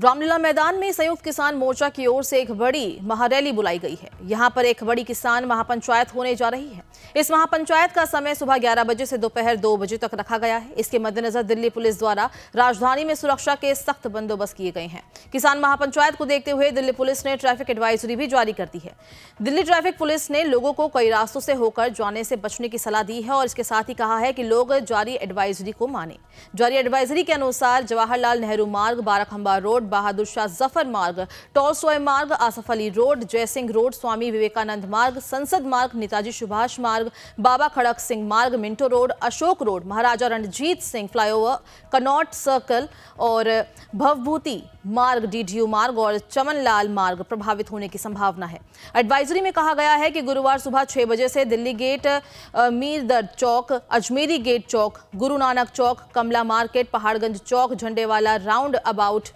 रामलीला मैदान में संयुक्त किसान मोर्चा की ओर से एक बड़ी महारैली बुलाई गई है यहां पर एक बड़ी किसान महापंचायत होने जा रही है इस महापंचायत का समय सुबह 11 बजे से दोपहर 2 बजे तक रखा गया है इसके मद्देनजर दिल्ली पुलिस द्वारा राजधानी में सुरक्षा के सख्त बंदोबस्त किए गए हैं किसान महापंचायत को देखते हुए दिल्ली पुलिस ने ट्रैफिक एडवाइजरी भी जारी कर दी है दिल्ली ट्रैफिक पुलिस ने लोगों को कई रास्तों से होकर जाने से बचने की सलाह दी है और इसके साथ ही कहा है कि लोग जारी एडवाइजरी को माने जारी एडवाइजरी के अनुसार जवाहरलाल नेहरू मार्ग बाराखंबा रोड रोड बहादुर शाह जफर मार्ग सोय मार्ग आसफ अली रोड जयसिंह रोड स्वामी विवेकानंद मार्ग संसद मार्ग नेताजी सुभाष मार्ग बाबा Kharak Singh Marg Minto road Ashok road Maharaja Ranjit Singh flyover Connaught circle और भवभूति मार्ग डीडीयू मार्ग और चमनलाल मार्ग प्रभावित होने की संभावना है एडवाइजरी में कहा गया है कि गुरुवार सुबह छह बजे से Delhi gate Mir Chowk Ajmeri gate Chowk Guru Nanak Chowk Kamla market Paharganj Chowk Jhandewala roundabout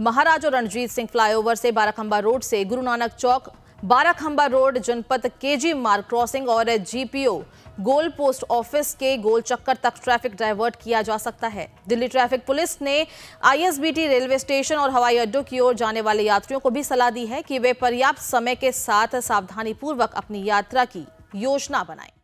Maharaja Ranjit Singh flyover से बाराखंबा रोड से Guru Nanak Chowk Barakhamba road Janpath KG Marg crossing और जीपीओ गोल पोस्ट ऑफिस के गोल चक्कर तक ट्रैफिक डाइवर्ट किया जा सकता है दिल्ली ट्रैफिक पुलिस ने आईएसबीटी रेलवे स्टेशन और हवाई अड्डों की ओर जाने वाले यात्रियों को भी सलाह दी है कि वे पर्याप्त समय के साथ सावधानीपूर्वक अपनी यात्रा की योजना बनाएं